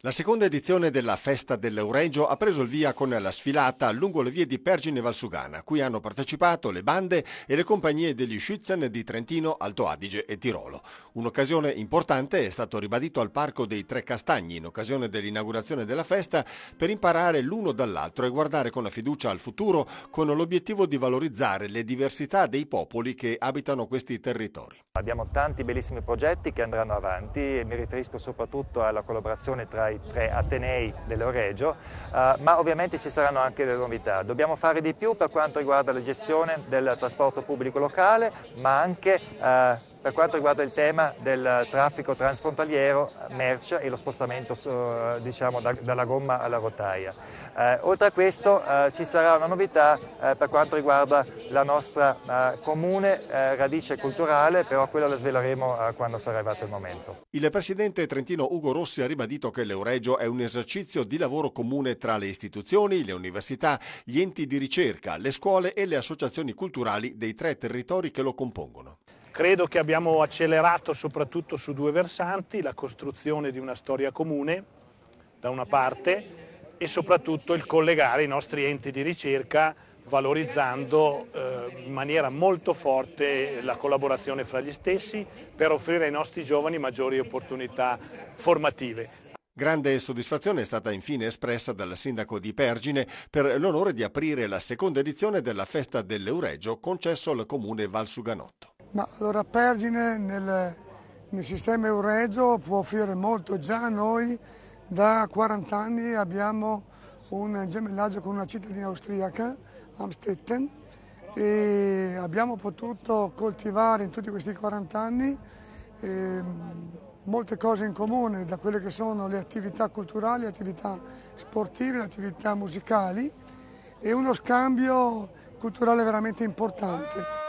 La seconda edizione della Festa dell'Euregio ha preso il via con la sfilata lungo le vie di Pergine Valsugana, cui hanno partecipato le bande e le compagnie degli Schützen di Trentino, Alto Adige e Tirolo. Un'occasione importante è stato ribadito al Parco dei Tre Castagni in occasione dell'inaugurazione della festa per imparare l'uno dall'altro e guardare con la fiducia al futuro con l'obiettivo di valorizzare le diversità dei popoli che abitano questi territori. Abbiamo tanti bellissimi progetti che andranno avanti e mi riferisco soprattutto alla collaborazione tra dai tre Atenei dell'Oregio, eh, ma ovviamente ci saranno anche delle novità. Dobbiamo fare di più per quanto riguarda la gestione del trasporto pubblico locale, ma anche eh, per quanto riguarda il tema del traffico transfrontaliero, merce e lo spostamento eh, diciamo, dalla gomma alla rotaia. Eh, oltre a questo eh, ci sarà una novità eh, per quanto riguarda la nostra eh, comune eh, radice culturale, però quella la sveleremo quando sarà arrivato il momento. Il presidente trentino Ugo Rossi ha ribadito che l'Euregio è un esercizio di lavoro comune tra le istituzioni, le università, gli enti di ricerca, le scuole e le associazioni culturali dei tre territori che lo compongono. Credo che abbiamo accelerato soprattutto su due versanti, la costruzione di una storia comune da una parte e soprattutto il collegare i nostri enti di ricerca valorizzando eh, in maniera molto forte la collaborazione fra gli stessi per offrire ai nostri giovani maggiori opportunità formative. Grande soddisfazione è stata infine espressa dal sindaco di Pergine per l'onore di aprire la seconda edizione della festa dell'Euregio concesso al comune Valsuganotto. Ma allora Pergine nel, nel sistema euregio può offrire molto, già noi da 40 anni abbiamo un gemellaggio con una cittadina austriaca, Amstetten, e abbiamo potuto coltivare in tutti questi 40 anni eh, molte cose in comune, da quelle che sono le attività culturali, le attività sportive, le attività musicali e uno scambio culturale veramente importante.